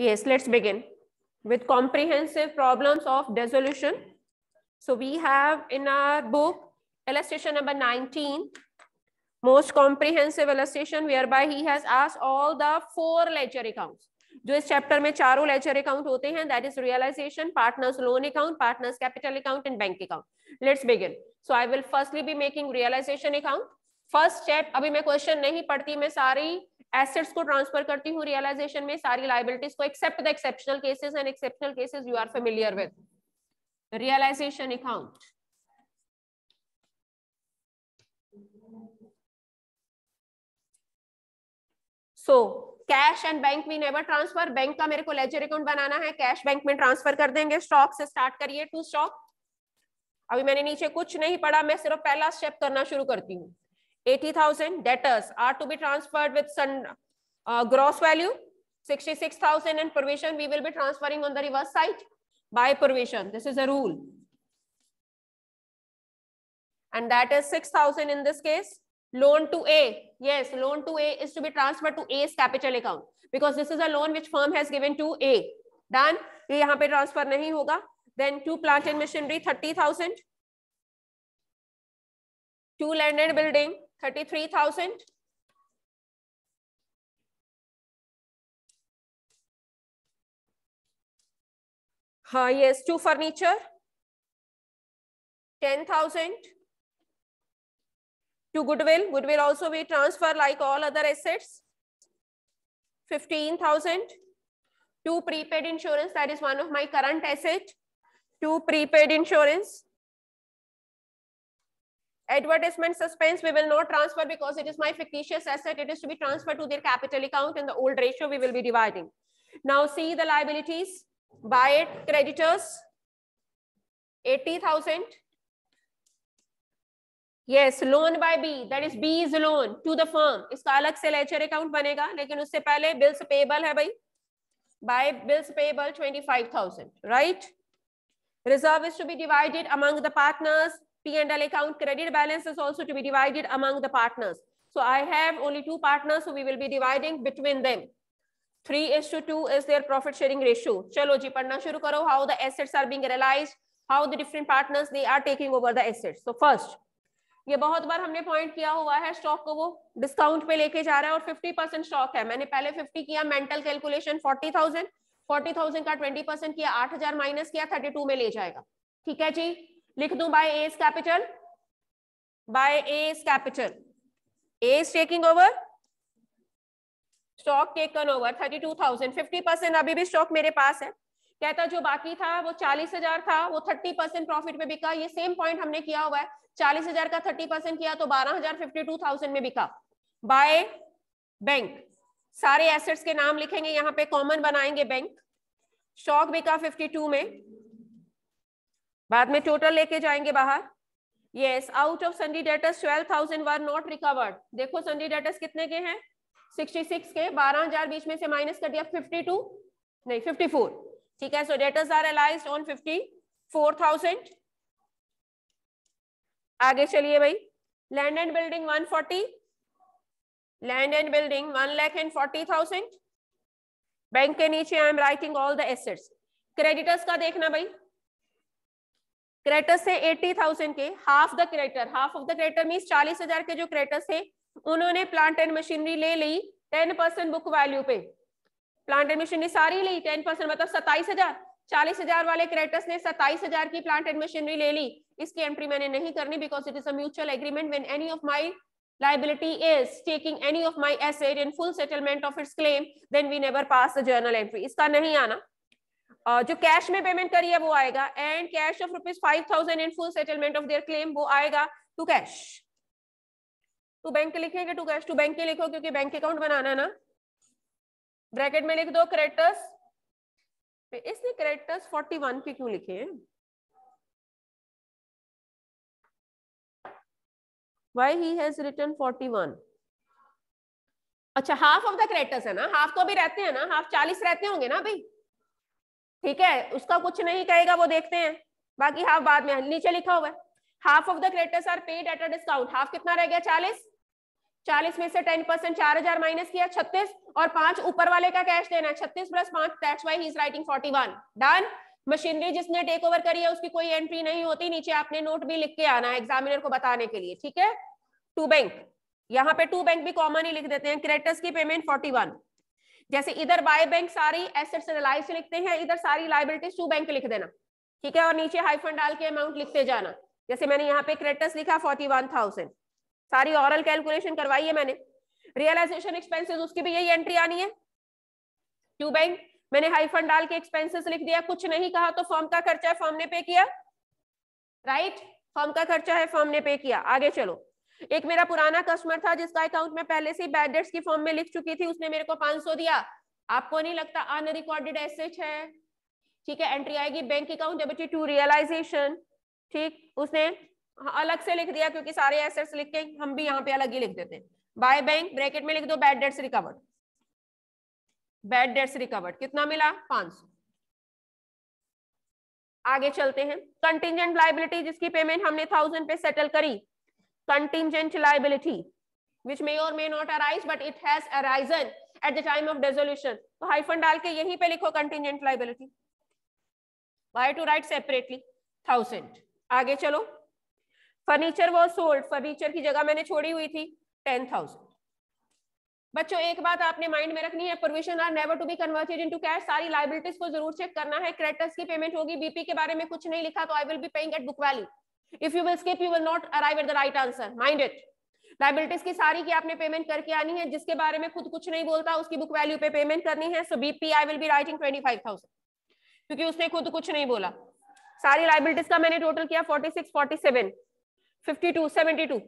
Yes, let's begin with comprehensive problems of dissolution. So we have in our book, illustration number 19, most comprehensive illustration whereby he has asked all the four ledger accounts. जो इस chapter में चारों laser account होते हैं that is realisation partners loan account partners capital account and bank account let's begin so I will firstly be making realisation account first step अभी मैं question नहीं पढ़ती मैं सारी एसेट्स को ट्रांसफर करती हूँ रियलाइजेशन में सारी लाइबिलिटीज को except the exceptional cases and exceptional cases you are familiar with realisation account so cash and bank we never transfer bank का मेरे को लेजर अकाउंट बनाना है कैश बैंक में ट्रांसफर कर देंगे स्टॉक से स्टार्ट करिए टू स्टॉक अभी मैंने नीचे कुछ नहीं पढ़ा मैं सिर्फ पहला स्टेप करना शुरू करती हूँ 80,000 debtors are to be transferred with some uh, gross value. 66,000 in provision we will be transferring on the reverse side by provision. This is a rule. And that is 6,000 in this case. Loan to A. Yes, loan to A is to be transferred to A's capital account because this is a loan which firm has given to A. Done. ये transfer नहीं होगा. Then two plant and machinery 30,000. Two landed building 33,000. Uh, yes, two furniture, 10,000 to goodwill. Goodwill also we transfer like all other assets, 15,000 to prepaid insurance. That is one of my current assets. to prepaid insurance advertisement suspense we will not transfer because it is my fictitious asset it is to be transferred to their capital account and the old ratio we will be dividing now see the liabilities Buy it creditors 80000 yes loan by b that is b is loan to the firm iska alag se ledger account banega lekin usse pehle bills payable hai bhai by bills payable 25000 right reserve is to be divided among the partners P and L account credit balance is also to be divided among the partners. So I have only two partners, so we will be dividing between them. Three is to two is their profit sharing ratio. Chalo ji, padna shuru karo how the assets are being realized, how the different partners they are taking over the assets. So first, ये बहुत बार हमने point किया हुआ है stock को वो discount पे लेके जा रहा है और 50 परसेंट स्टॉक है मैंने पहले 50 किया मेंटल कैलकुलेशन 40,000 40,000 का 20 परसेंट किया 8,000 माइनस किया 32 में ले जाएगा ठीक है जी लिख दू by A's capital by A's capital A's taking over stock taken over thirty two thousand fifty percent अभी भी स्टॉक मेरे पास है कहता जो बाकी था वो चालीस हजार था वो थर्टी परसेंट प्रॉफिट में बिका ये सेम पॉइंट हमने किया हुआ है चालीस हजार का थर्टी परसेंट किया तो बारह हजार फिफ्टी टू थाउजेंड में बिका बाय बैंक सारे एसेट्स के नाम लिखेंगे यहाँ पे कॉमन बनाएंगे बैंक स्टॉक बिका फिफ्टी टू में बाद में टोटल लेके जाएंगे बाहर yes out of sundry debtors twelve thousand were not recovered देखो संडी डेटर्स कितने के हैं सिक्सटी सिक्स के बारह हजार बीच में से माइनस कर दिया फिफ्टी टू नहीं फिफ्टी फोर ठीक है so debtors are realised on fifty four thousand आगे चलिए भाई land and building one forty land and building one lakh and forty thousand bank के नीचे I am writing all the assets creditors का देखना भाई क्रेटर्स है एट्टी थाउजेंड के half the creditor half of the creditor mean चालीस हजार के जो क्रेटर्स थे उन्होंने प्लांट एंड मशीनरी ले ली टेन परसेंट बुक वैल्यू पे प्लांट एंड मशीनरी सारी ली टेन परसेंट मतलब सताइस हजार चालीस हजार वाले क्रेटर्स ने सताइस हजार की प्लांट एंड मशीनरी ले ली इसकी एंट्री मैंने नहीं करनी because it is a agreement when any of my liability is taking any of my asset in full settlement of its claim then we never pass the journal entry iska nahi aana जो cash में payment करी है वो आएगा and cash of rupees five thousand in full settlement of their claim वो आएगा to cash to bank लिखेंगे to cash to bank के लिखो क्योंकि बैंक अकाउंट बनाना ना ब्रैकेट में लिख दो क्रेडिटर्स इसने क्रेडिटर्स वन के क्यों लिखे हैं why he has written 41 अच्छा हाफ ऑफ द क्रेडिटर्स है ना हाफ तो अभी रहते हैं ना हाफ 40 रहते होंगे ना भाई ठीक है उसका कुछ नहीं कहेगा वो देखते हैं बाकी हाफ बाद में नीचे लिखा हुआ है half of the creditors are paid at a discount half कितना रह गया चालीस चालीस में से टेन परसेंट चार हजार माइनस किया छत्तीस और पांच ऊपर वाले का कैश देना है छत्तीस प्लस पांच that's why he is writing forty one done machinery जिसने टेक ओवर करी है उसकी कोई एंट्री नहीं होती नीचे आपने नोट भी लिख के आना है एग्जामिनर को बताने के लिए ठीक है टू बैंक यहाँ पे टू बैंक भी कॉमन ही लिख देते हैं क्रेडिटर्स की पेमेंट फोर्टी वन जैसे इधर बाय बैंक सारी एसेट्स रिलायंस लिखते हैं इधर सारी लाइबिलिटीज टू बैंक लिख देना ठीक है और नीचे हाईफन डाल के अमाउंट लिखते जाना जैसे मैंने यहाँ पे क्रेटस लिखा फोर्टी वन थाउजेंड सारी ऑरल कैलकुलेशन करवाई है मैंने रियलाइजेशन एक्सपेंसेस उसकी भी यही एंट्री आनी है टू बैंक मैंने हाइफन डाल के एक्सपेंसेस लिख दिया कुछ नहीं कहा तो फॉर्म का खर्चा है फॉर्म ने पे किया राइट right? फॉर्म का खर्चा है फॉर्म ने पे किया आगे चलो एक मेरा पुराना कस्टमर था जिसका अकाउंट में पहले से बैड डेट्स की फॉर्म में लिख चुकी थी उसने मेरे को 500 दिया आपको नहीं लगता अनरिकॉर्डेड एसेट है ठीक है एंट्री आएगी bank account debit to realisation ठीक उसने अलग से लिख दिया क्योंकि सारे एसेट्स लिख के हम भी यहाँ पे अलग ही लिख देते हैं बाय बैंक ब्रैकेट में लिख दो bad debts recovered bad debts recovered कितना मिला पांच आगे चलते हैं कंटिजेंट लाइबिलिटी जिसकी पेमेंट हमने थाउजेंड पे सेटल करी contingent liability which may or may not arise but it has arisen at the time of dissolution so hyphen dal ke yahi pe likho contingent liability why to write separately 1000 aage chalo furniture was sold furniture ki jagah maine छोड़ी hui thi 10000 bachcho ek baat aapne mind mein rakhni hai provision are never to be converted into cash sari liabilities ko zarur check karna hai creditors ki payment hogi bp ke bare mein kuch nahi likha to i will be paying at book value if you will skip you will not arrive at the right answer mind it liabilities की सारी की आपने payment करके आनी है जिसके बारे में खुद कुछ नहीं बोलता उसकी बुक वैल्यू पे पेमेंट करनी है so BP I will be writing twenty five thousand क्योंकि उसने खुद कुछ नहीं बोला सारी लाइबिलिटीज का मैंने टोटल किया forty six forty seven fifty two seventy two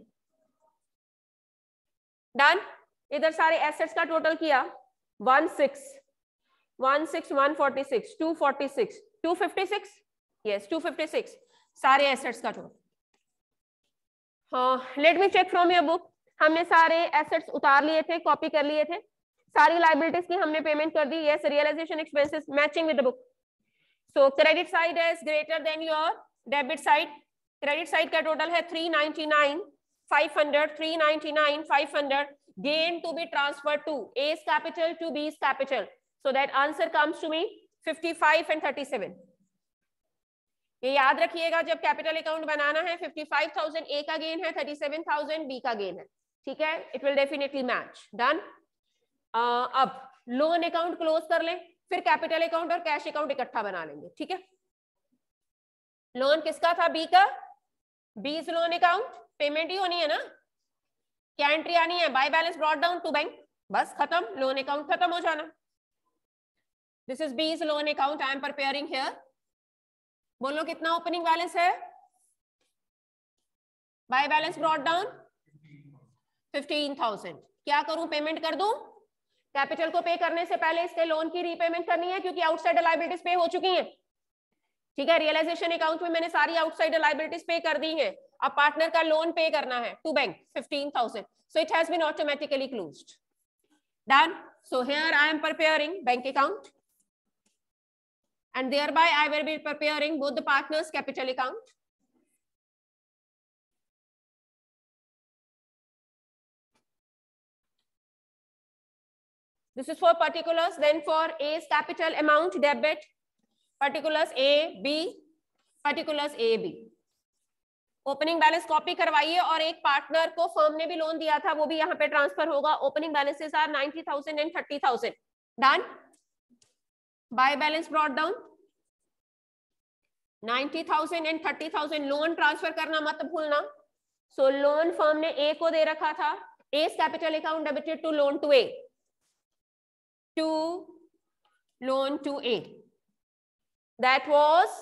done इधर सारे एसेट्स का टोटल किया one six one six one forty six two forty six two fifty six yes two fifty six सारे एसेट्स का total let me check from your book हमने सारे assets उतार लिए थे कॉपी कर लिए थे सारी लाइबिलिटीज की हमने पेमेंट कर दी yes realisation expenses matching with the book so credit side is greater than your debit side credit side का टोटल है 399 500 399 500 gain to be transferred to A's capital to B's capital so that answer comes to me 55 and 37 ये याद रखिएगा जब capital account बनाना है 55,000 ए का gain है 37,000 B का गेन है ठीक है it will definitely match done अब लोन अकाउंट क्लोज कर लें फिर कैपिटल अकाउंट और कैश अकाउंट इकट्ठा बना लेंगे ठीक है लोन किसका था बी का बीस लोन अकाउंट पेमेंट ही होनी है ना क्या एंट्री आनी है by balance brought down to bank बस खत्म लोन अकाउंट खत्म हो जाना this is B's loan account I am preparing here बोलो कितना ओपनिंग बैलेंस है by balance brought down fifteen thousand क्या करूं पेमेंट कर दू कैपिटल को पे करने से पहले इसके लोन की रीपेमेंट करनी है क्योंकि आउटसाइड लाइबिलिटीज पे हो चुकी हैं ठीक है रियलाइजेशन अकाउंट में मैंने सारी आउटसाइड लाइबिलिटीज पे कर दी है अब पार्टनर का लोन पे करना है to bank fifteen thousand so it has been automatically closed done so here I am preparing bank account and thereby I will be preparing both the partners' capital account. This is for particulars, then for A's capital amount debit, particulars A, B, particulars A, B. Opening balance copy करवाइए और एक partner को firm ने भी loan दिया था वो भी यहाँ पे ट्रांसफर होगा opening balances are ninety thousand and thirty thousand done buy balance brought down 90,000 and 30,000 loan transfer करना मत भूलना सो लोन फर्म ने ए को दे रखा था A's capital account debited to loan to A to loan to A that was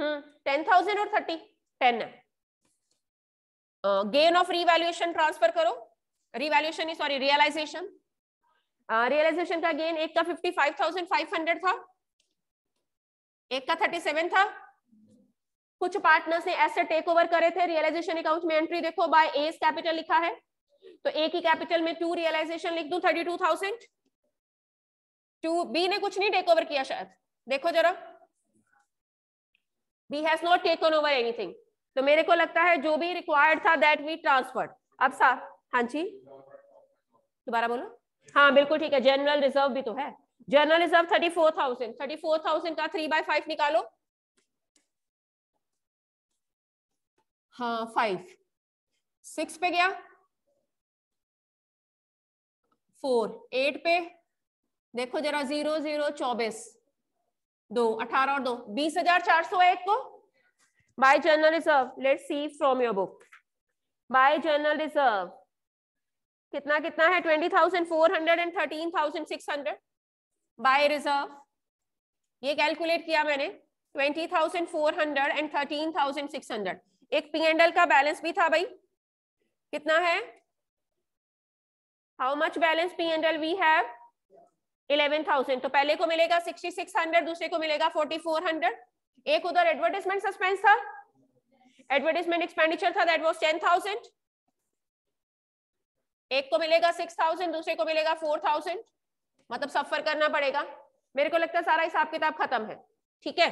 ten thousand और thirty ten gain of revaluation transfer करो रिवैल्यूएशन सॉरी रियलाइजेशन रियलाइजेशन का गेन एक का fifty five thousand five hundred था एक का thirty seven था कुछ पार्टनर्स ने ऐसे टेक ओवर करे थे रियलाइजेशन अकाउंट में एंट्री देखो बाय एस कैपिटल लिखा है तो ए की कैपिटल में टू रियलाइजेशन लिख दू thirty two thousand to B ने कुछ नहीं टेक ओवर किया शायद देखो जरा B has not taken over anything तो मेरे को लगता है जो भी रिक्वायर्ड था दैट वी ट्रांसफर्ड अब सा हाँ जी दोबारा बोलो हाँ बिल्कुल ठीक है जनरल रिजर्व भी तो है general reserve thirty four thousand thirty four thousand का थ्री बाय फाइव निकालो हाँ फाइव सिक्स पे गया फोर एट पे देखो जरा जीरो जीरो चौबीस दो अठारह और दो बीस हजार चार सौ एक को by general reserve let see from your book by general reserve कितना कितना है twenty thousand four hundred and thirteen thousand six hundred by reserve ये कैलकुलेट किया मैंने twenty thousand four hundred and thirteen thousand six hundred एक P and L का balance भी था भाई कितना है how much balance P and L we have eleven thousand तो पहले को मिलेगा सिक्सटी सिक्स हंड्रेड दूसरे को मिलेगा फोर्टी फोर हंड्रेड एक उधर एडवर्टाइजमेंट सस्पेंस था एडवर्टाइजमेंट एक्सपेंडिचर था दैट वाज टेन थाउजेंड एक को मिलेगा सिक्स थाउजेंड दूसरे को मिलेगा फोर थाउजेंड मतलब सफर करना पड़ेगा मेरे को लगता है सारा हिसाब किताब खत्म है ठीक है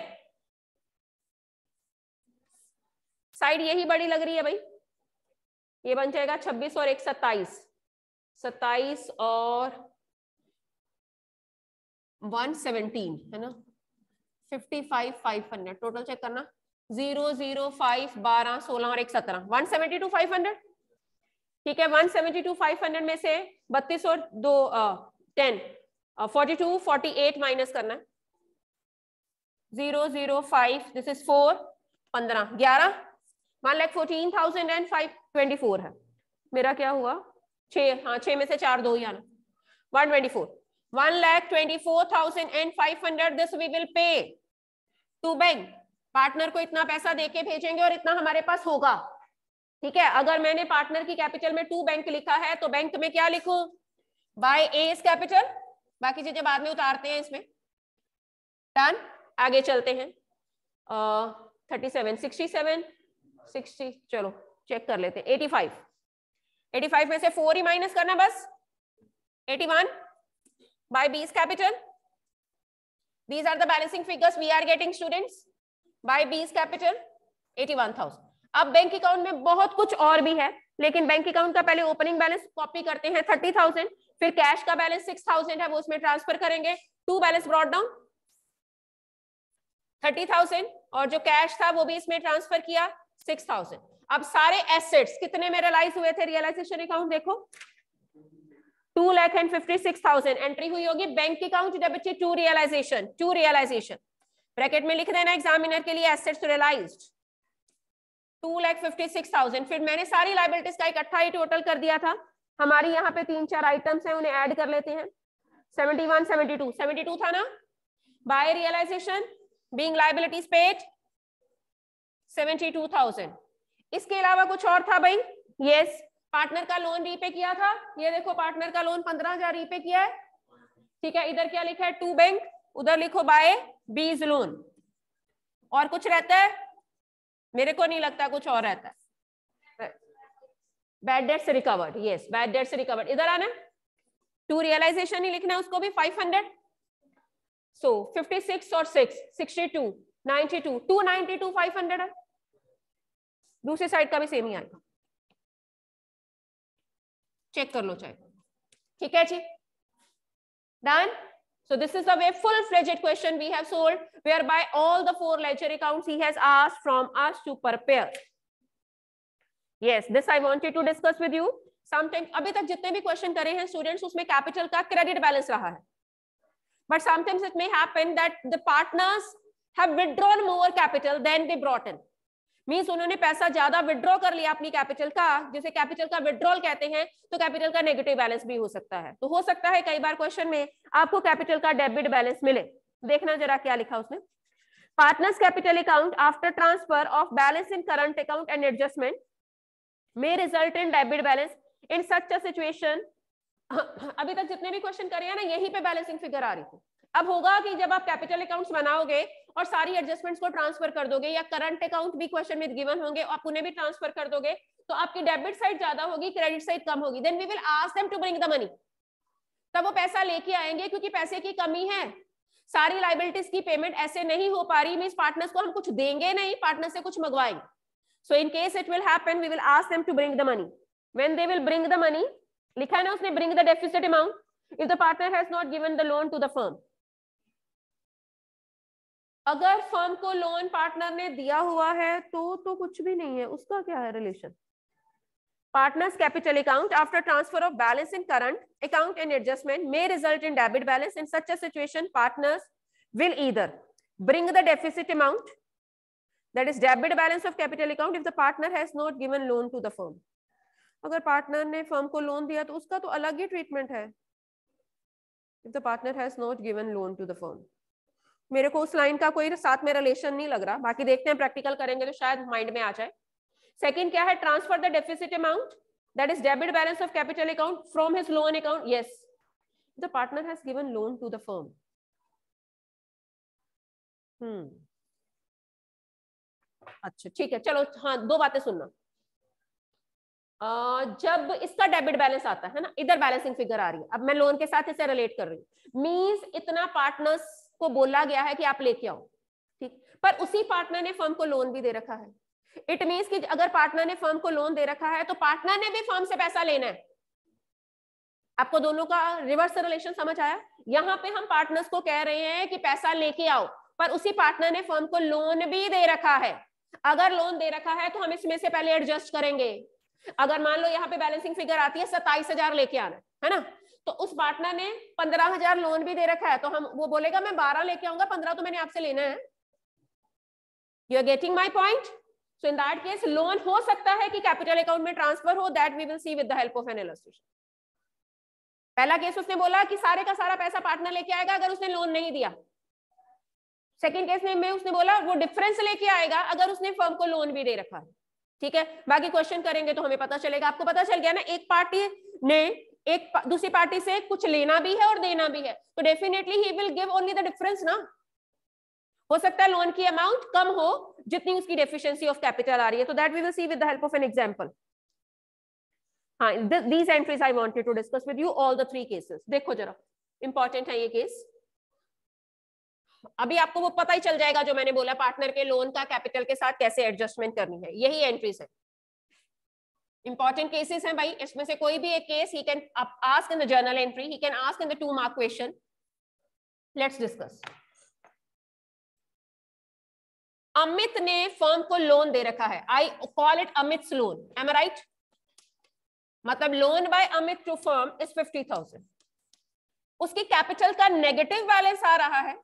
साइड यही बड़ी लग रही है भाई ये बन जाएगा छब्बीस और एक सत्ताईस सत्ताईस और वन सेवनटीन है ना fifty five five hundred total check करना जीरो जीरो फाइव बारह सोलह और एक सत्रह one seventy two five hundred ठीक है 172 500 में से बत्तीस और दो ten forty two forty eight minus करना है zero zero five this is four पंद्रह ग्यारह one lakh fourteen thousand and five twenty four है मेरा क्या हुआ छ हाँ छ में से चार दो ही आना one twenty four one lakh twenty four thousand and five hundred this we will pay to bank partner को इतना पैसा देके भेजेंगे और इतना हमारे पास होगा ठीक है अगर मैंने पार्टनर की कैपिटल में टू बैंक लिखा है तो बैंक में क्या लिखू बाय एस कैपिटल बाकी चीजें बाद में उतारते हैं इसमें डन आगे चलते हैं thirty seven sixty seven sixty चलो चेक कर लेते हैं एटी फाइव एटी फाइव में से फोर ही माइनस करना बस eighty one by B's capital these the balancing figures we are getting students by B's capital eighty one thousand अब bank account में बहुत कुछ और भी है लेकिन बैंक अकाउंट का पहले ओपनिंग बैलेंस कॉपी करते हैं थर्टी थाउजेंड फिर कैश का बैलेंस सिक्स थाउजेंड है वो उसमें ट्रांसफर करेंगे to balance brought down thirty thousand और जो कैश था वो भी इसमें ट्रांसफर किया सिक्स थाउजेंड अब सारे एसेट्स कितने में रियलाइज हुए थे रियलाइजेशन अकाउंट देखो two lakh and fifty six thousand entry हुई होगी bank account debit to realisation to realisation bracket में लिख देना एग्जामिनर के लिए assets realised two lakh fifty six thousand फिर मैंने सारी लाइबिलिटीज का इकट्ठा ही टोटल कर दिया था हमारी यहाँ पे तीन चार आइटम्स हैं उन्हें ऐड कर लेते हैं seventy one seventy two seventy two था ना by realisation being liabilities paid seventy two thousand इसके अलावा कुछ और था भाई यस पार्टनर का लोन रीपे किया था ये देखो पार्टनर का लोन पंद्रह हजार रीपे किया है ठीक है इधर क्या लिखा है टू बैंक उधर लिखो बाय बीज लोन और कुछ रहता है मेरे को नहीं लगता कुछ और रहता bad debts recovered yes bad debts recovered इधर आना टू रियलाइजेशन ही लिखना उसको भी 500 सो so, 56 और two ninety two five hundred है दूसरी साइड का भी सेम ही आएगा चेक कर लो चाहे ठीक है जी done So this is a way full-fledged question we have solved, whereby all the four ledger accounts he has asked from us to prepare. Yes, this I wanted to discuss with you. Sometimes, अभी तक जितने भी question करे हैं students उसमें capital का credit balance रहा है But sometimes it may happen that the partners have withdrawn more capital than they brought in. Means उन्होंने पैसा ज्यादा विड्रॉ कर लिया अपनी कैपिटल का जिसे कैपिटल का विड्रॉल कहते हैं तो कैपिटल का नेगेटिव बैलेंस भी हो सकता है तो हो सकता है कई बार क्वेश्चन में आपको कैपिटल का डेबिट बैलेंस मिले देखना जरा क्या लिखा उसने partners capital account after transfer of balance in current account and adjustment may result in debit balance in such situation अभी तक जितने भी क्वेश्चन करे हैं ना यहीं पे बैलेंसिंग फिगर आ रही थी अब होगा कि जब आप कैपिटल अकाउंट्स बनाओगे और सारी एडजस्टमेंट्स को ट्रांसफर कर दोगे या करंट अकाउंट भी क्वेश्चन में गिवन होंगे आप उन्हें भी ट्रांसफर कर दोगे तो आपकी डेबिट साइड ज्यादा होगी क्रेडिट साइड कम होगी then we will ask them to bring the money तब वो पैसा लेके आएंगे क्योंकि पैसे की कमी है सारी लाइबिलिटीज की पेमेंट ऐसे नहीं हो पा रही मीन पार्टनर्स को हम कुछ देंगे नहीं पार्टनर से कुछ मंगवाएंगे so in case it will happen we will ask them to bring the money when they will bring the money लिखा है ना उसने bring the deficit amount if the partner has not given the loan to the firm अगर firm को loan partner ने दिया हुआ है तो तो कुछ भी नहीं है उसका क्या है relation partners capital account after transfer of balance in current account in adjustment may result in debit balance in such situation partners will either bring the deficit amount that is debit balance of capital account if the partner has not given loan to the firm अगर partner ने firm को loan दिया तो उसका तो अलग ही treatment है partner has not given loan to the firm मेरे को उस लाइन का कोई साथ में रिलेशन नहीं लग रहा बाकी देखते हैं प्रैक्टिकल करेंगे तो शायद माइंड में आ जाए सेकंड क्या है transfer the deficit amount that is debit balance of capital account from his loan account yes the partner has given loan to the firm अच्छा ठीक है चलो हाँ दो बातें सुनना जब इसका डेबिट बैलेंस आता है ना इधर बैलेंसिंग फिगर आ रही है अब मैं लोन के साथ इसे रिलेट कर रही हूँ मीन्स इतना पार्टनर्स को बोला गया है कि आप लेके आओ ठीक पर उसी पार्टनर ने फर्म को लोन भी दे रखा है इट मीन कि अगर पार्टनर ने फर्म को लोन दे रखा है तो पार्टनर ने भी फर्म से पैसा लेना है आपको दोनों का रिवर्स रिलेशन समझ आया यहां पे हम पार्टनर्स को कह रहे हैं कि पैसा लेके आओ पर उसी पार्टनर ने फर्म को लोन भी दे रखा है अगर लोन दे रखा है तो हम इसमें से पहले एडजस्ट करेंगे अगर मान लो यहाँ पे बैलेंसिंग फिगर आती है सत्ताईस लेके आना है ना तो उस पार्टनर ने पंद्रह हजार लोन भी दे रखा है तो हम वो बोलेगा मैं बारह लेके आऊंगा पंद्रह तो मैंने आपसे लेना है you are getting my point so in that case loan हो सकता है कि कैपिटल अकाउंट में ट्रांसफर हो that we will see with the help of an illustration पहला केस उसने बोला कि सारे का सारा पैसा पार्टनर लेके आएगा अगर उसने लोन नहीं दिया सेकेंड केस में उसने बोला वो डिफरेंस लेके आएगा अगर उसने फर्म को लोन भी दे रखा है ठीक है बाकी क्वेश्चन करेंगे तो हमें पता चलेगा आपको पता चल गया ना एक पार्टी ने एक दूसरी पार्टी से कुछ लेना भी है और देना भी है तो definitely he will give only the difference ना हो सकता है लोन की अमाउंट कम हो जितनी उसकी डेफिशिएंसी ऑफ कैपिटल आ रही है तो that we will see with the help of an example हां these entries I wanted to discuss with you all the three cases देखो जरा इंपॉर्टेंट है ये केस अभी आपको वो पता ही चल जाएगा जो मैंने बोला पार्टनर के लोन का कैपिटल के साथ कैसे एडजस्टमेंट करनी है यही एंट्रीज है important cases हैं भाई इसमें से कोई भी एक case he can ask in the journal entry he can ask in the two mark question let's discuss Amit ने फर्म को लोन दे रखा है I call it Amit loan am right मतलब loan by Amit to firm is fifty thousand उसकी capital का negative balance आ रहा है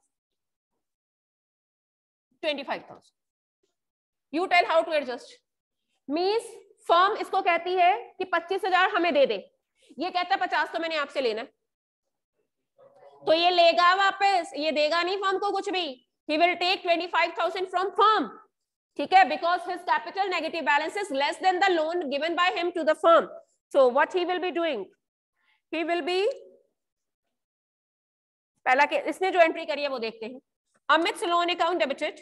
twenty five thousand you tell how to adjust means firm इसको कहती है कि पच्चीस हजार हमें दे दे ये कहता है पचास तो मैंने आपसे लेना तो ये लेगा वापस ये देगा नहीं फर्म को कुछ भी he will take twenty from firm ठीक है because his capital negative balance is less than the loan given by him to the firm so what he will be doing he will be पहला के इसने जो entry करी है वो देखते हैं Amit loan account debited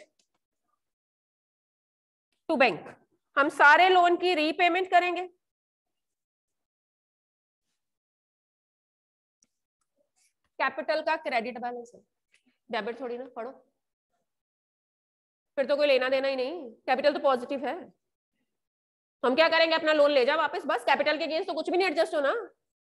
to bank हम सारे लोन की रीपेमेंट करेंगे कैपिटल का क्रेडिट बैलेंस है डेबिट थोड़ी ना पढ़ो फिर तो कोई लेना देना ही नहीं कैपिटल तो पॉजिटिव है हम क्या करेंगे अपना लोन ले जाओ वापस बस कैपिटल के अगेंस्ट तो कुछ भी नहीं एडजस्ट होना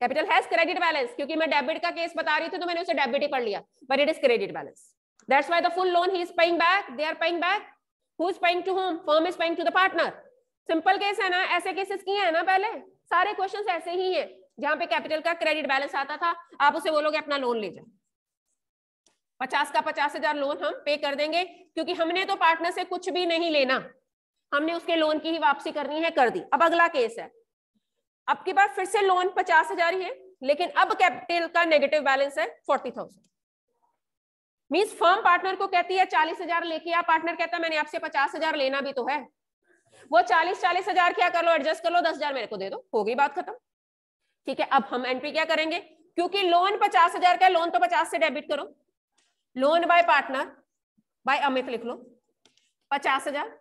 कैपिटल हैज क्रेडिट बैलेंस क्योंकि मैं डेबिट का केस बता रही थी तो मैंने उसे डेबिट ही पढ़ लिया but it is credit balance that's why the full loan he is paying back they are paying back who is paying to whom firm is paying to the partner simple case है ना ऐसे cases किए हैं ना पहले सारे questions ऐसे ही हैं जहां पे कैपिटल का क्रेडिट बैलेंस आता था आप उसे बोलोगे अपना लोन ले जाए पचास का पचास हजार लोन हम पे कर देंगे क्योंकि हमने तो पार्टनर से कुछ भी नहीं लेना हमने उसके लोन की ही वापसी करनी है कर दी अब अगला केस है आपके पास फिर से लोन पचास हजार ही है लेकिन अब कैपिटल का नेगेटिव बैलेंस है forty thousand means firm partner को कहती है चालीस हजार लेके आप पार्टनर कहता है मैंने आपसे पचास हजार लेना भी तो है वो चालीस चालीस हजार क्या कर लो एडजस्ट कर लो दस हजार मेरे को दे दो हो गई बात खत्म ठीक है अब हम एंट्री क्या करेंगे क्योंकि लोन पचास हजार का लोन तो पचास से डेबिट करो loan by partner by Amit लिख लो पचास हजार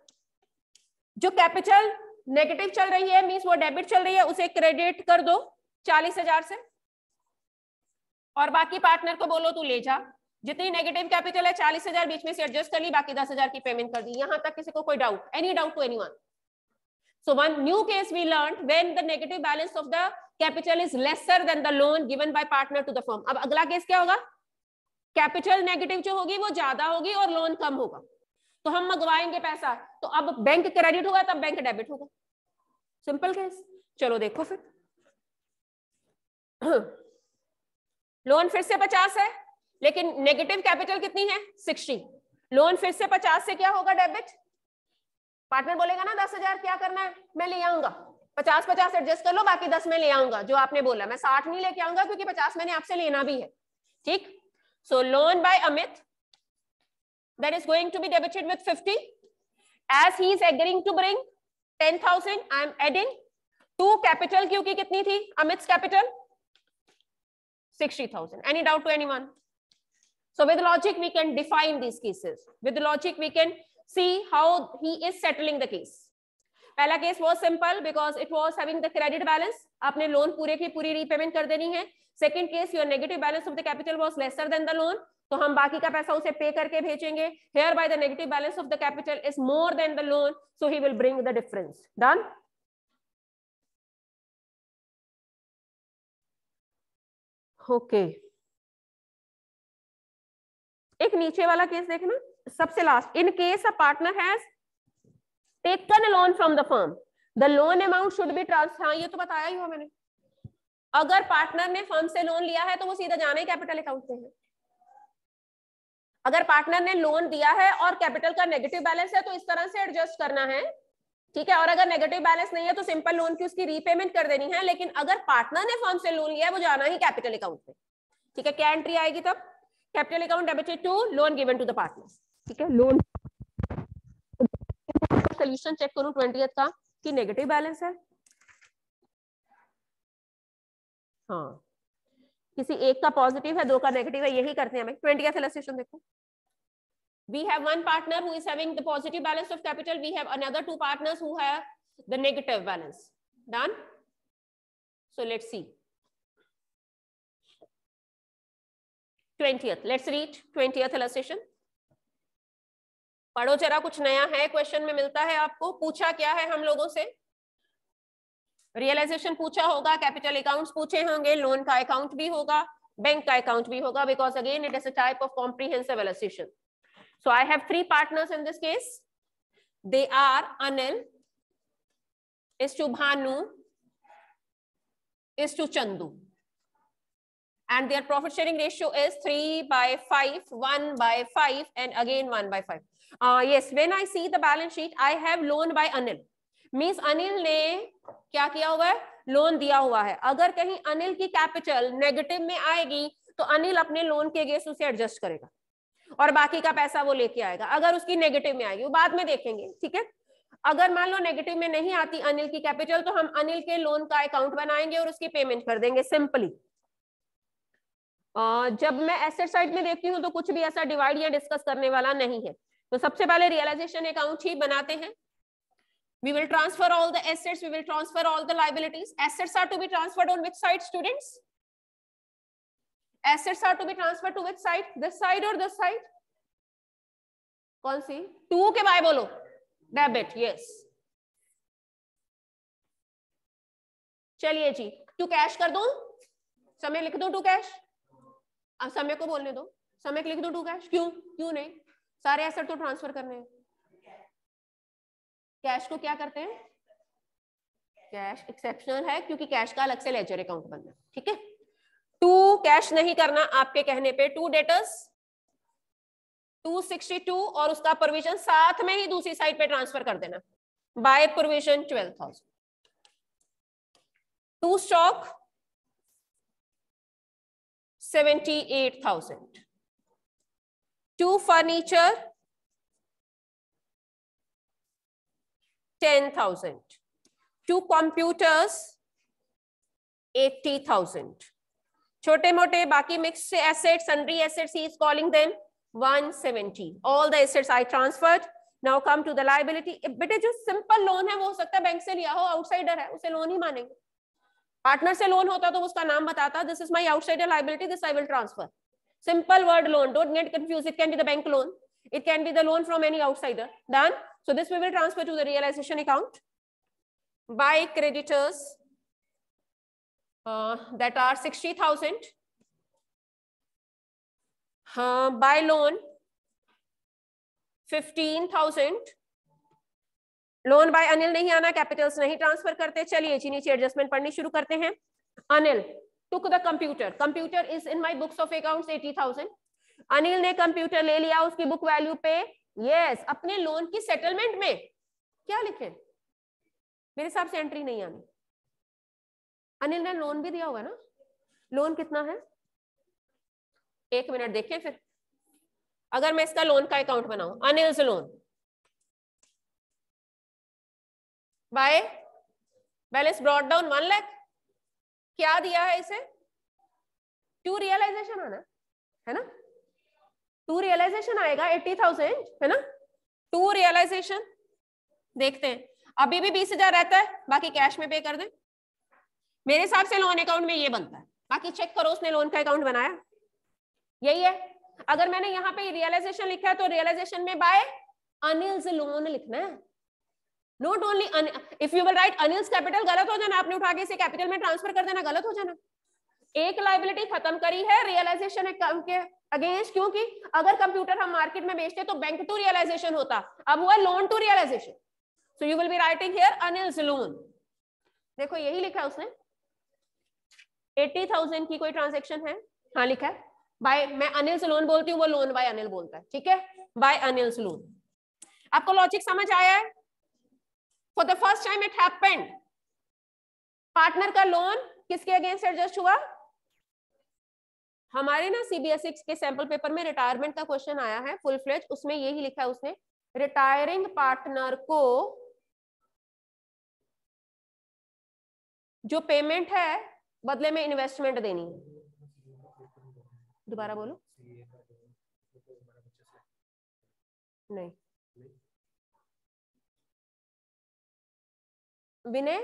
जो कैपिटल नेगेटिव चल रही है मीन्स वो डेबिट चल रही है उसे क्रेडिट कर दो चालीस हजार से और बाकी पार्टनर को बोलो तू ले जा जितनी नेगेटिव कैपिटल है चालीस हजार बीच में से एडजस्ट कर ली बाकी दस हजार की पेमेंट कर दी यहां तक किसी को कोई doubt any doubt to any anyone So one new case we learned when the negative balance of the capital is lesser than the loan given by partner to the firm. अब अगला case क्या होगा capital negative जो होगी वो ज्यादा होगी और लोन कम होगा तो हम मंगवाएंगे पैसा तो अब बैंक क्रेडिट होगा तब बैंक डेबिट होगा सिंपल केस चलो देखो फिर लोन फिर से पचास है लेकिन नेगेटिव कैपिटल कितनी है सिक्सटी लोन फिर से पचास से क्या होगा डेबिट पार्टनर बोलेगा ना दस हजार क्या करना है मैं ले आऊंगा पचास पचास एडजस्ट कर लो बाकी दस में ले आऊंगा जो आपने बोला मैं साठ नहीं लेके आऊंगा क्योंकि पचास मैंने आपसे लेना भी है ठीक so loan by Amit that is going to be debited with fifty as he is agreeing to bring ten thousand I am adding to capital क्योंकि कितनी थी Amit capital sixty thousand any doubt to any anyone so with logic we can define these cases with logic we can see how he is settling the case पहला case was simple because it was having the credit balance aapne loan pure ki puri repayment kar deni है second case your negative balance of the capital was lesser than the loan तो हम बाकी का पैसा उसे पे करके भेजेंगे here by the negative balance of the capital is more than the loan so he will bring the difference done okay एक नीचे वाला केस देखना सबसे last in case a partner has taken loan from the firm the loan amount should be transfer हाँ ये तो बताया ही हो मैंने अगर पार्टनर ने फर्म से लोन लिया है तो वो सीधा जाना ही कैपिटल अकाउंट में है अगर पार्टनर ने लोन दिया है और कैपिटल का नेगेटिव बैलेंस है तो इस तरह से एडजस्ट करना है ठीक है और अगर नेगेटिव बैलेंस नहीं है तो सिंपल लोन की उसकी रीपेमेंट कर देनी है लेकिन अगर पार्टनर ने फर्म से लोन लिया है वो जाना ही कैपिटल अकाउंट में ठीक है क्या एंट्री आएगी तब capital account debited to loan given to the partner ठीक है लोन सोल्यूशन चेक करूं ट्वेंटी का कि नेगेटिव बैलेंस है हाँ किसी एक का पॉजिटिव है दो का नेगेटिव है यही करते हैं हमें ट्वेंटी इलस्ट्रेशन देखो we have one partner who is having the positive balance of capital we have another two partners who have the negative balance done so let's see 20th let's read 20th illustration पढ़ो जरा कुछ नया है question में मिलता है आपको पूछा क्या है हम लोगों से रियलाइजेशन पूछा होगा कैपिटल अकाउंट्स पूछे होंगे लोन का अकाउंट भी होगा बैंक का अकाउंट भी होगा because again it is a type of comprehensive illustration so I have three partners in this case they are Anil is to Bhanu is to Chandu and their profit sharing ratio is 3 by 5, 1 by 5, and again 1 by 5. Uh, yes, when I see the balance sheet, I have loan by Anil. Means Anil ne kya kiya hua hai loan दिया हुआ है अगर कहीं अनिल की capital negative में आएगी तो अनिल अपने लोन के अगेंस्ट उसे एडजस्ट करेगा और बाकी का पैसा वो लेके आएगा अगर उसकी नेगेटिव में आएगी वो बाद में देखेंगे ठीक है अगर मान लो नेगेटिव में नहीं आती अनिल की कैपिटल तो हम अनिल के लोन का अकाउंट बनाएंगे और उसकी पेमेंट कर देंगे सिंपली जब मैं एसेट साइड में देखती हूँ तो कुछ भी ऐसा डिवाइड या डिस्कस करने वाला नहीं है तो सबसे पहले रियलाइजेशन अकाउंट ही बनाते हैं we will transfer all the assets we will transfer all the liabilities assets are to be transferred on which side students assets are to be transferred to which side this side or this side कौन सी to के by बोलो debit yes चलिए जी to cash कर दू समय लिख दू टू कैश अब समय को बोलने दो समय लिख दो टू कैश क्यों क्यों नहीं सारे एसेट तो ट्रांसफर करने हैं कैश को क्या करते हैं कैश एक्सेप्शनल है क्योंकि कैश का अलग से लेजर अकाउंट बनना है ठीक है टू कैश नहीं करना आपके कहने पे टू डेटर्स 262 और उसका प्रोविजन साथ में ही दूसरी साइड पे ट्रांसफर कर देना by provision 12000 to stock 78,000. Two furniture, 10,000. Two computers, 80,000. छोटे मोटे बाकी mix assets, sundry assets, he is calling them 170. All the assets I transferred. Now come to the liability. बेटे जो simple loan है वो हो सकता है बैंक से लिया हो outsider है उसे loan ही मानेंगे पार्टनर से लोन होता तो उसका नाम बताता this is my outsider liability this I will transfer simple word loan डोट get confuse it can be the bank loan it can be the loan from any outsider done so this we will transfer to the realization account by creditors that are sixty thousand by loan fifteen thousand loan by Anil नहीं आना Capitals नहीं transfer करते चलिए जी नीचे adjustment पढ़नी शुरू करते हैं Anil took the computer computer is in my books of accounts eighty thousand Anil ने कंप्यूटर ले लिया उसकी बुक वैल्यू पे यस yes, अपने लोन की सेटलमेंट में क्या लिखे मेरे हिसाब से एंट्री नहीं आनी अनिल ने लोन भी दिया होगा ना लोन कितना है एक मिनट देखें फिर अगर मैं इसका लोन का अकाउंट बनाऊ से loan by balance brought down one lakh क्या दिया है इसे टू रियलाइजेशन आना है ना टू रियलाइजेशन आएगा एट्टी थाउजेंड है ना टू रियलाइजेशन देखते हैं अभी भी बीस हजार रहता है बाकी कैश में पे कर दे मेरे हिसाब से लोन अकाउंट में ये बनता है बाकी चेक करो उसने लोन का अकाउंट बनाया यही है अगर मैंने यहाँ पे रियलाइजेशन लिखा है तो रियलाइजेशन में बाय अनिल्स लोन लिखना है not only if you will write Anil's capital गलत हो जाना आपने उठा के इसे कैपिटल में ट्रांसफर कर देना गलत हो जाना एक लाइबिलिटी खत्म करी है रियलाइजेशन के अगेंस्ट क्योंकि अगर कंप्यूटर हम मार्केट में बेचते तो बैंक टू रियलाइजेशन होता अब हुआ loan to realization so you will be writing here Anil's loan देखो यही लिखा है उसने 80,000 की कोई ट्रांजेक्शन है हाँ लिखा है बाय मैं अनिल से लोन बोलती हूँ वो लोन बाय अनिल बोलता है ठीक है बाय अनिल्स लोन आपको लॉजिक समझ आया है for the first time it happened partner का लोन किसके अगेंस्ट एडजस्ट हुआ हमारे ना सीबीएसई के सैंपल पेपर में रिटायरमेंट का क्वेश्चन आया है फुल फ्लेज उसमें यही लिखा है उसने रिटायरिंग पार्टनर को जो पेमेंट है बदले में इन्वेस्टमेंट देनी है दोबारा बोलो नहीं विनय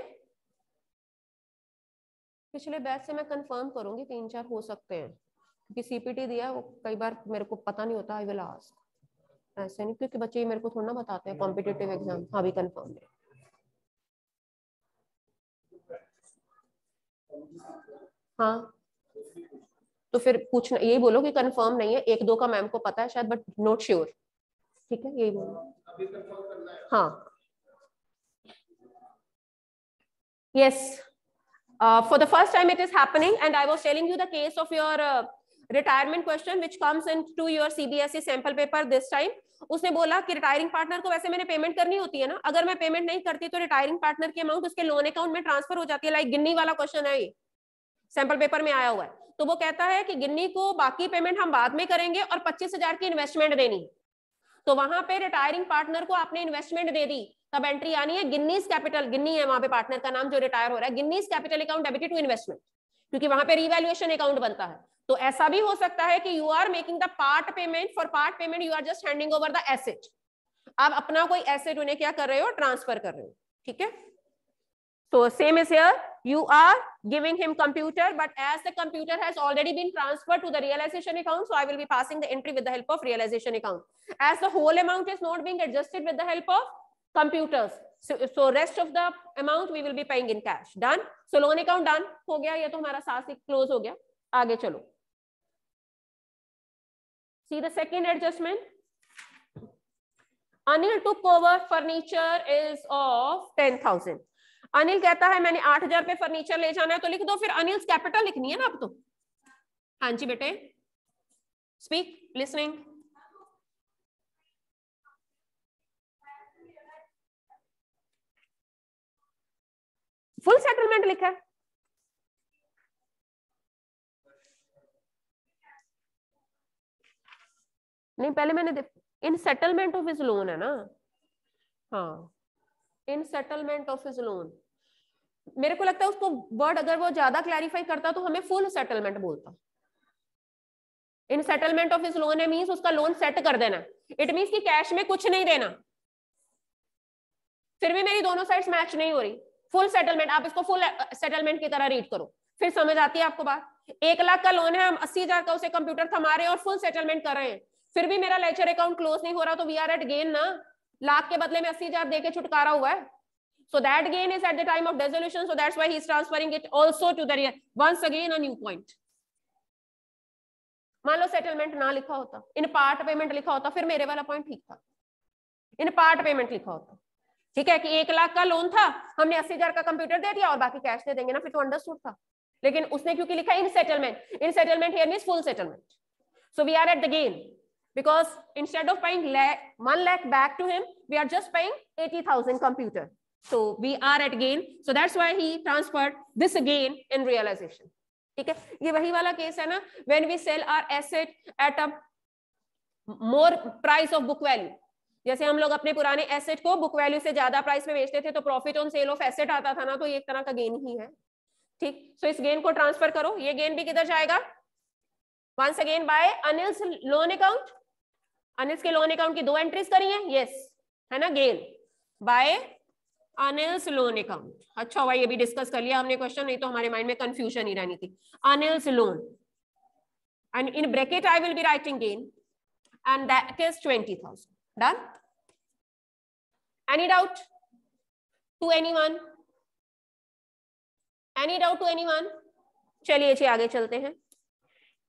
पिछले बैच से मैं कंफर्म करूंगी तीन चार हो सकते हैं क्योंकि सीपीटी दिया वो कई बार मेरे को पता नहीं होता आई विल आस्क ऐसे नहीं क्योंकि बच्चे मेरे को थोड़ा ना बताते हैं कॉम्पिटेटिव एग्जाम हाँ भी कंफर्म है हाँ तो फिर पूछना यही बोलो कि कंफर्म नहीं है एक दो का मैम को पता है शायद बट नॉट श्योर ठीक है यही बोलो हाँ Yes. Uh, for the first time, it is happening. And I was telling you the case of your uh, retirement question which comes into your CBSE sample paper this time उसने बोला कि retiring partner को वैसे मैंने payment करनी होती है ना अगर मैं पेमेंट नहीं करती तो रिटायरिंग पार्टनर की अमाउंट उसके लोन अकाउंट में ट्रांसफर हो जाती है लाइक गिन्नी वाला क्वेश्चन है सैंपल पेपर में आया हुआ है तो वो कहता है कि गिन्नी को बाकी पेमेंट हम बाद में करेंगे और पच्चीस हजार की इन्वेस्टमेंट देनी तो वहां पर रिटायरिंग पार्टनर को आपने इन्वेस्टमेंट दे दी तब एंट्री आनी है गिन्नीस कैपिटल गिन्नी है वहां पे पार्टनर का नाम जो रिटायर हो रहा है Ginni's capital account debited to investment क्योंकि वहां पे रिवेल्युएशन अकाउंट बनता है तो ऐसा भी हो सकता है कि you are making the part payment for part payment you are just handing over the asset आप अपना कोई एसेट उन्हें क्या कर रहे हो ट्रांसफर कर रहे हो ठीक है तो same is here you are giving him computer but as the computer has already been transfer to the realization account so I will be passing the entry with the help of realization account as the whole amount is not being adjusted with the help of computers so, so rest of the amount we will be paying in cash done so loan account done ho gaya ye to hamara sasi close ho gaya aage chalo see the second adjustment Anil took over furniture is of ten thousand Anil कहता है मैंने आठ हजार पे furniture ले जाना है तो लिख दो फिर अनिल कैपिटल लिखनी है ना आप तो हाँ जी बेटे स्पीक लिसनिंग फुल सेटलमेंट लिखा है नहीं पहले मैंने in settlement of his loan है ना हाँ in settlement of his loan मेरे को लगता है उसको वर्ड अगर वो ज्यादा क्लैरिफाई करता तो हमें फुल सेटलमेंट बोलता in settlement of his loan है मीन्स उसका लोन सेट कर देना इट मीन्स कि कैश में कुछ नहीं देना फिर भी मेरी दोनों साइड्स मैच नहीं हो रही फुल सेटलमेंट आप इसको फुल सेटलमेंट uh, की तरह रीड करो फिर समझ आती है आपको बात एक लाख का लोन है हम अस्सी हजार का उसे कंप्यूटर थमा रहे हैं और फुल सेटलमेंट कर रहे हैं फिर भी मेरा लेक्चर अकाउंट क्लोज नहीं हो रहा तो वी आर एट गेन ना लाख के बदले में अस्सी हजार दे के छुटकारा हुआ है so that gain is at the time of dissolution so that's why he's transferring it also to the once again a new point मान लो सेटलमेंट ना लिखा होता इन पार्ट पेमेंट लिखा होता फिर मेरे वाला पॉइंट ठीक था इन पार्ट पेमेंट लिखा होता ठीक है कि एक लाख का लोन था हमने अस्सी हजार का कंप्यूटर दे दिया और बाकी कैश दे देंगे ना फिर तो अंडरस्टूड था लेकिन उसने क्योंकि लिखा in settlement in settlement here mean full settlement so we are at the gain because instead of paying one lakh back to him we are just paying eighty computer so we are at gain so that's why he transferred this again in realization theek hai ye wahi wala case hai na when we sell our asset at a more price of book value जैसे हम लोग अपने पुराने asset को book value से ज्यादा price में बेचते थे तो profit on sale of asset आता था ना तो ये एक तरह का गेन ही है ठीक सो so, इस गेन को ट्रांसफर करो ये गेन भी किधर जाएगा once again by Anil's loan account Anil's के लोन अकाउंट की दो एंट्रीज करी है यस है ना gain by Anil's loan account अच्छा भाई ये भी डिस्कस कर लिया हमने क्वेश्चन नहीं तो हमारे माइंड में कंफ्यूजन ही रहनी थी Anil's loan and in bracket I will be writing gain and that is twenty thousand Done? Any doubt to anyone? Any doubt to anyone? चलिए जी आगे चलते हैं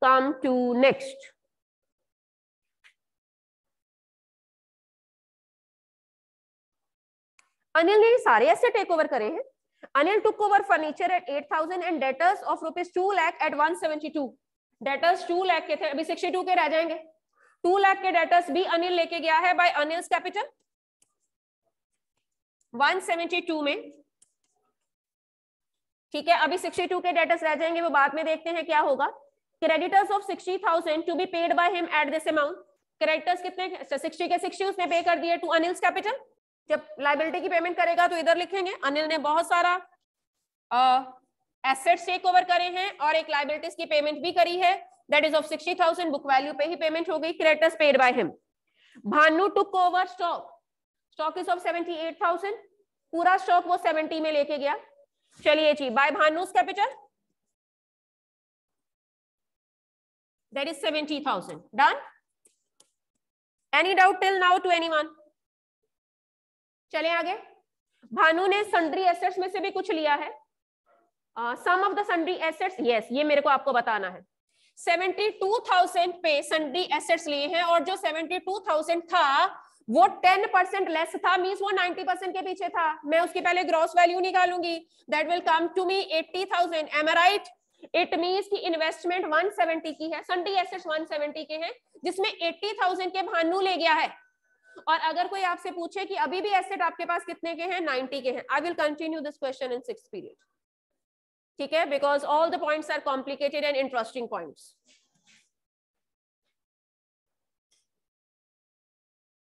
कम टू नेक्स्ट अनिल ने सारे ऐसे टेक ओवर करे हैं Anil took over furniture at eight thousand and debtors of rupees two lakh eight one seventy two debtors two lakh के थे अभी सिक्सटी टू के रह जाएंगे टू लाख के डेटर्स भी अनिल लेके गया है बाय अनिल्स कैपिटल 172 में ठीक है अभी 62 के डेटर्स रह जाएंगे वो बाद में देखते हैं क्या होगा creditors of 60,000 to be paid by him at this amount creditors कितने 60 अच्छा, के 60 उसने पे कर दिए टू अनिल्स कैपिटल जब लाइबिलिटी की पेमेंट करेगा तो इधर लिखेंगे अनिल ने बहुत सारा एसेट्स टेक ओवर करे हैं और एक लाइबिलिटीज की पेमेंट भी करी है that is of sixty thousand book value पे ही पेमेंट हो गई creditors paid by him Bhanu took over stock stock is of seventy eight thousand पूरा स्टॉक वो सेवेंटी में लेके गया चलिए जी by Bhanu's capital that is seventy thousand done any doubt till now to any one चले आगे भानु ने सन्ड्री एसेट्स में से भी कुछ लिया है some of the sundry assets yes ये मेरे को आपको बताना है 72,000 पे संडी एसेट्स लिए हैं और जो 72,000 था वो 10 परसेंट लेस था मीन्स वो 90 परसेंट के पीछे था मैं उसकी पहले ग्रॉस वैल्यू निकालूंगी that will come to me 80,000 am I right it means की इन्वेस्टमेंट 170 की है संडी एसेट्स 170 के हैं जिसमें 80,000 के भानू ले गया है और अगर कोई आपसे पूछे कि अभी भी एसेट आपके पास कितने के हैं 90 के हैं I will continue this question in six period ठीक है because all the points are complicated and interesting points